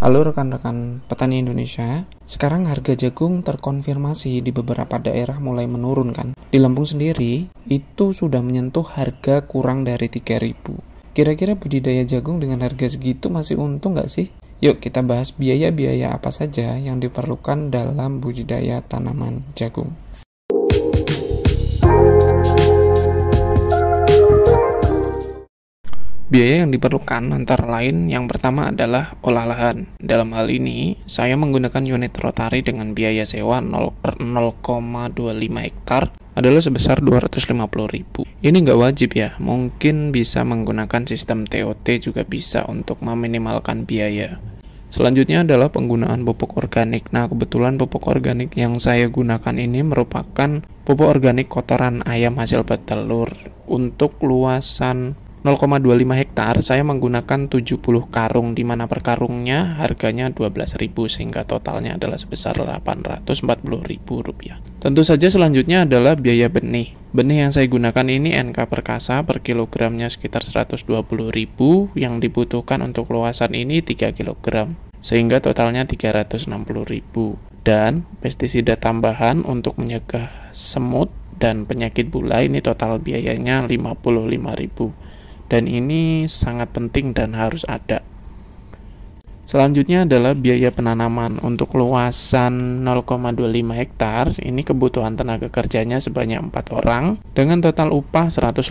Halo rekan-rekan petani Indonesia, sekarang harga jagung terkonfirmasi di beberapa daerah mulai menurun kan. Di Lampung sendiri, itu sudah menyentuh harga kurang dari 3000 Kira-kira budidaya jagung dengan harga segitu masih untung nggak sih? Yuk kita bahas biaya-biaya apa saja yang diperlukan dalam budidaya tanaman jagung. Biaya yang diperlukan antara lain yang pertama adalah olah lahan. Dalam hal ini, saya menggunakan unit rotari dengan biaya sewa 0,25 hektar adalah sebesar 250.000. Ini nggak wajib ya, mungkin bisa menggunakan sistem TOT juga bisa untuk meminimalkan biaya. Selanjutnya adalah penggunaan pupuk organik. Nah, kebetulan pupuk organik yang saya gunakan ini merupakan pupuk organik kotoran ayam hasil petelur untuk luasan 0,25 hektar saya menggunakan 70 karung di mana per karungnya harganya 12.000 sehingga totalnya adalah sebesar 840.000 rupiah. Tentu saja selanjutnya adalah biaya benih. Benih yang saya gunakan ini NK perkasa per kilogramnya sekitar 120.000 yang dibutuhkan untuk luasan ini 3 kg sehingga totalnya 360.000 dan pestisida tambahan untuk menyegah semut dan penyakit bula ini total biayanya 55.000 dan ini sangat penting dan harus ada. Selanjutnya adalah biaya penanaman. Untuk luasan 0,25 hektar, ini kebutuhan tenaga kerjanya sebanyak 4 orang dengan total upah 180.000.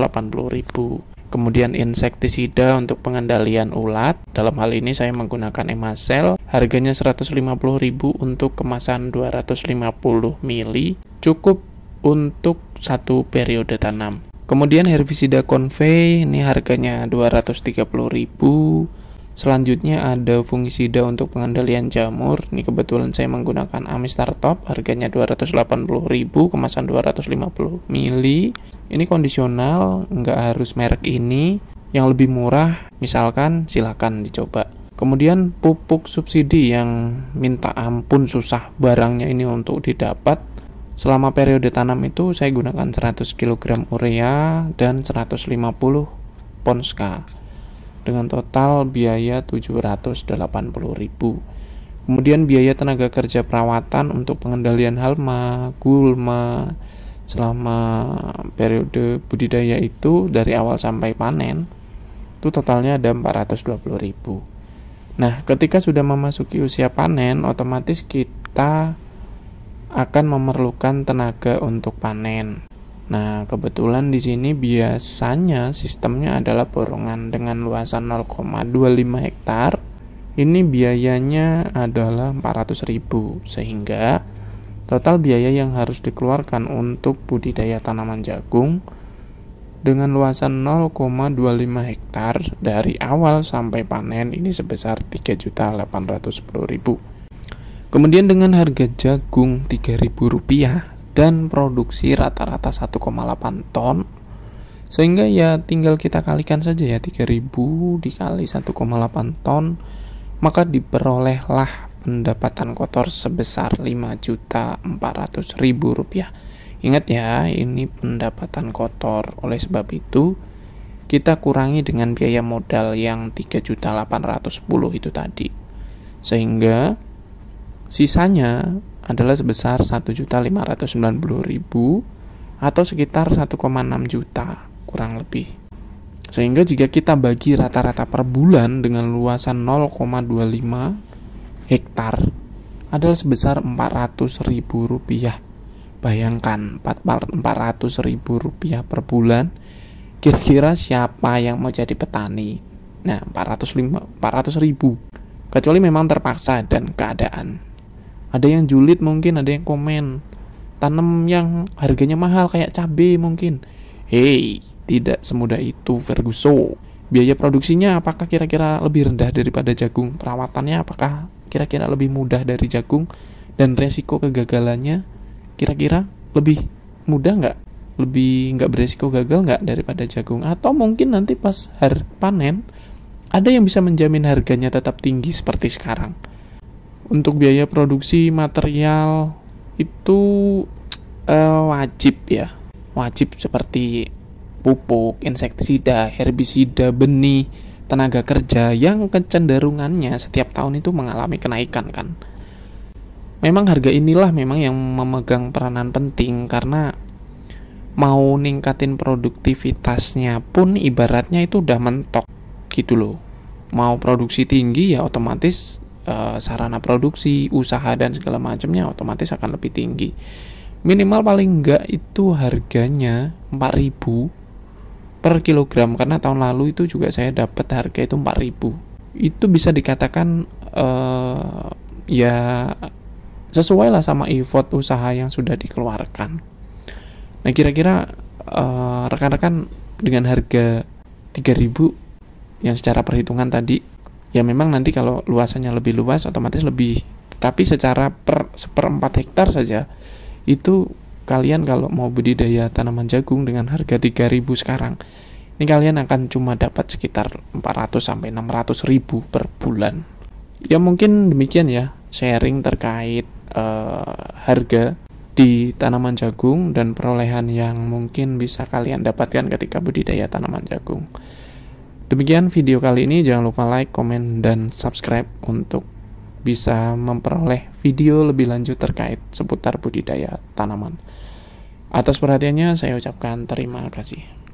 Kemudian insektisida untuk pengendalian ulat. Dalam hal ini saya menggunakan emasel. Harganya 150.000 untuk kemasan 250 mili. Cukup untuk satu periode tanam. Kemudian herbisida Convey ini harganya 230.000. Selanjutnya ada fungisida untuk pengendalian jamur. Ini kebetulan saya menggunakan Amistar Top, harganya 280.000, kemasan 250 mili. Ini kondisional, nggak harus merek ini. Yang lebih murah, misalkan silakan dicoba. Kemudian pupuk subsidi yang minta ampun susah barangnya ini untuk didapat Selama periode tanam itu saya gunakan 100 kg urea dan 150 ponska dengan total biaya 780.000. Kemudian biaya tenaga kerja perawatan untuk pengendalian halma, gulma selama periode budidaya itu dari awal sampai panen itu totalnya ada 420.000. Nah, ketika sudah memasuki usia panen otomatis kita akan memerlukan tenaga untuk panen. Nah, kebetulan di sini biasanya sistemnya adalah borongan dengan luasan 0,25 hektar. Ini biayanya adalah 400.000 sehingga total biaya yang harus dikeluarkan untuk budidaya tanaman jagung dengan luasan 0,25 hektar dari awal sampai panen ini sebesar 3.810.000. Kemudian dengan harga jagung Rp3.000 dan produksi rata-rata 1,8 ton sehingga ya tinggal kita kalikan saja ya 3000 dikali 1,8 ton maka diperolehlah pendapatan kotor sebesar 5.400.000 rupiah ingat ya ini pendapatan kotor oleh sebab itu kita kurangi dengan biaya modal yang 3.810 itu tadi sehingga Sisanya adalah sebesar 1.590.000 atau sekitar 1,6 juta kurang lebih. Sehingga jika kita bagi rata-rata per bulan dengan luasan 0,25 hektar adalah sebesar ratus ribu rupiah. Bayangkan ratus ribu rupiah per bulan. Kira-kira siapa yang mau jadi petani? Nah, empat 400 ribu. Kecuali memang terpaksa dan keadaan ada yang julid mungkin ada yang komen tanam yang harganya mahal kayak cabai mungkin hei tidak semudah itu Ferguson biaya produksinya apakah kira-kira lebih rendah daripada jagung perawatannya apakah kira-kira lebih mudah dari jagung dan resiko kegagalannya kira-kira lebih mudah nggak lebih nggak beresiko gagal nggak daripada jagung atau mungkin nanti pas hari panen ada yang bisa menjamin harganya tetap tinggi seperti sekarang untuk biaya produksi material itu uh, wajib ya wajib seperti pupuk, insektisida, herbisida, benih, tenaga kerja yang kecenderungannya setiap tahun itu mengalami kenaikan kan. Memang harga inilah memang yang memegang peranan penting karena mau ningkatin produktivitasnya pun ibaratnya itu udah mentok gitu loh. Mau produksi tinggi ya otomatis Eh, sarana produksi, usaha dan segala macamnya otomatis akan lebih tinggi. Minimal paling enggak itu harganya 4000 per kilogram karena tahun lalu itu juga saya dapat harga itu 4000. Itu bisa dikatakan uh, ya sesuai lah sama effort usaha yang sudah dikeluarkan. Nah, kira-kira rekan eh, rekan-rekan dengan harga 3000 yang secara perhitungan tadi ya memang nanti kalau luasannya lebih luas otomatis lebih tapi secara per seperempat hektar saja itu kalian kalau mau budidaya tanaman jagung dengan harga 3000 sekarang ini kalian akan cuma dapat sekitar 400 sampai 600 ribu per bulan ya mungkin demikian ya sharing terkait uh, harga di tanaman jagung dan perolehan yang mungkin bisa kalian dapatkan ketika budidaya tanaman jagung. Demikian video kali ini, jangan lupa like, komen, dan subscribe untuk bisa memperoleh video lebih lanjut terkait seputar budidaya tanaman. Atas perhatiannya saya ucapkan terima kasih.